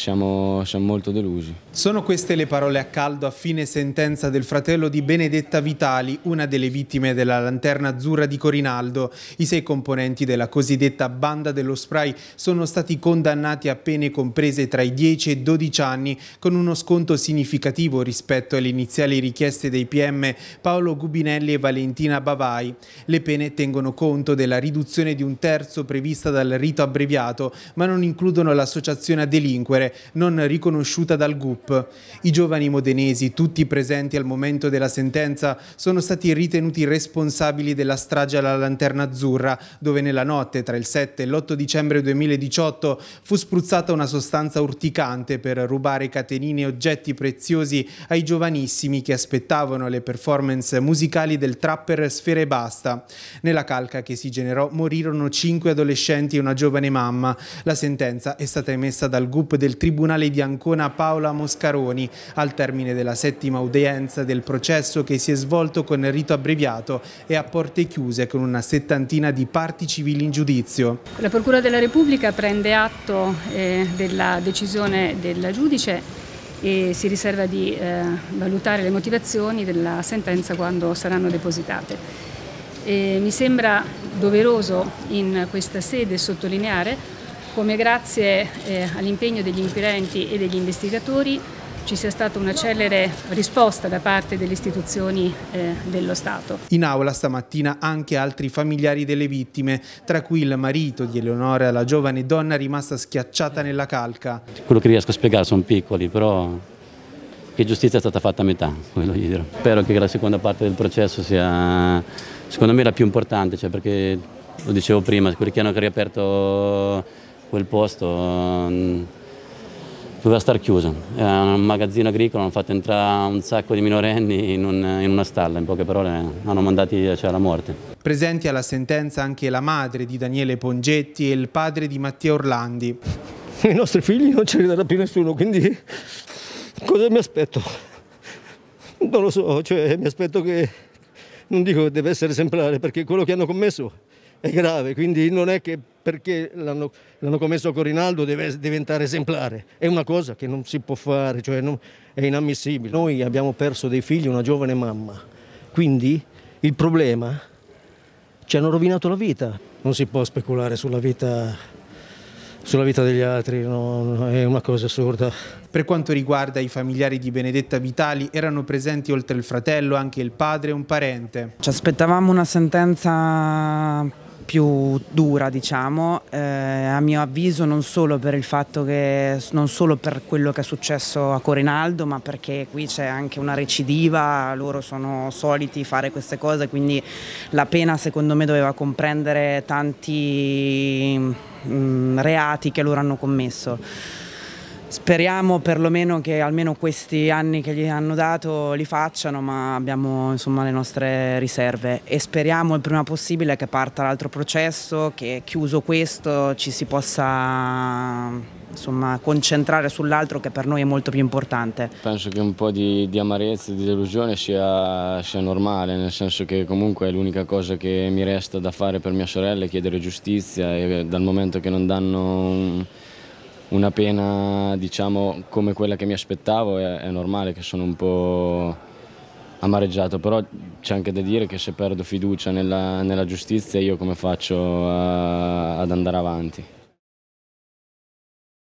Siamo, siamo, molto delusi. Sono queste le parole a caldo a fine sentenza del fratello di Benedetta Vitali, una delle vittime della lanterna azzurra di Corinaldo. I sei componenti della cosiddetta banda dello spray sono stati condannati a pene comprese tra i 10 e 12 anni, con uno sconto significativo rispetto alle iniziali richieste dei PM Paolo Gubinelli e Valentina Bavai. Le pene tengono conto della riduzione di un terzo prevista dal rito abbreviato, ma non includono l'associazione a delinquere non riconosciuta dal GUP. I giovani modenesi, tutti presenti al momento della sentenza, sono stati ritenuti responsabili della strage alla Lanterna Azzurra, dove nella notte tra il 7 e l'8 dicembre 2018 fu spruzzata una sostanza urticante per rubare catenine e oggetti preziosi ai giovanissimi che aspettavano le performance musicali del trapper Sfere Basta. Nella calca che si generò morirono cinque adolescenti e una giovane mamma. La sentenza è stata emessa dal GUP del Tribunale di Ancona Paola Moscaroni al termine della settima udienza del processo che si è svolto con rito abbreviato e a porte chiuse con una settantina di parti civili in giudizio. La Procura della Repubblica prende atto eh, della decisione del giudice e si riserva di eh, valutare le motivazioni della sentenza quando saranno depositate. E eh, mi sembra doveroso in questa sede sottolineare come grazie eh, all'impegno degli inquirenti e degli investigatori ci sia stata una celere risposta da parte delle istituzioni eh, dello Stato. In aula stamattina anche altri familiari delle vittime, tra cui il marito di Eleonora, la giovane donna rimasta schiacciata nella calca. Quello che riesco a spiegare sono piccoli, però che giustizia è stata fatta a metà, quello gli dirò. Spero che la seconda parte del processo sia, secondo me, la più importante, cioè perché, lo dicevo prima, quelli che hanno riaperto quel posto ehm, doveva star chiuso, era un magazzino agricolo, hanno fatto entrare un sacco di minorenni in, un, in una stalla, in poche parole hanno mandati eh, cioè, alla morte. Presenti alla sentenza anche la madre di Daniele Pongetti e il padre di Mattia Orlandi. I nostri figli non ce li darà più nessuno, quindi cosa mi aspetto? Non lo so, cioè mi aspetto che, non dico che deve essere esemplare, perché quello che hanno commesso è grave, quindi non è che perché l'hanno, l'hanno commesso con Rinaldo deve diventare esemplare, è una cosa che non si può fare, cioè non, è inammissibile. Noi abbiamo perso dei figli, e una giovane mamma, quindi il problema ci hanno rovinato la vita, non si può speculare sulla vita sulla vita degli altri, no, è una cosa assurda. Per quanto riguarda i familiari di Benedetta Vitali, erano presenti oltre il fratello anche il padre e un parente. Ci aspettavamo una sentenza più dura, diciamo, eh, a mio avviso non solo per il fatto che non solo per quello che è successo a Corinaldo, ma perché qui c'è anche una recidiva, loro sono soliti fare queste cose, quindi la pena secondo me doveva comprendere tanti mh, mm, reati che loro hanno commesso. Speriamo perlomeno che almeno questi anni che gli hanno dato li facciano, ma abbiamo insomma, le nostre riserve e speriamo il prima possibile che parta l'altro processo, che chiuso questo ci si possa insomma, concentrare sull'altro che per noi è molto più importante. Penso che un po' di, di amarezza, di delusione sia, sia normale, nel senso che comunque è l'unica cosa che mi resta da fare per mia sorella è chiedere giustizia e dal momento che non danno... Un una pena diciamo, come quella che mi aspettavo è, è normale che sono un po' amareggiato, però c'è anche da dire che se perdo fiducia nella, nella giustizia io come faccio a, ad andare avanti.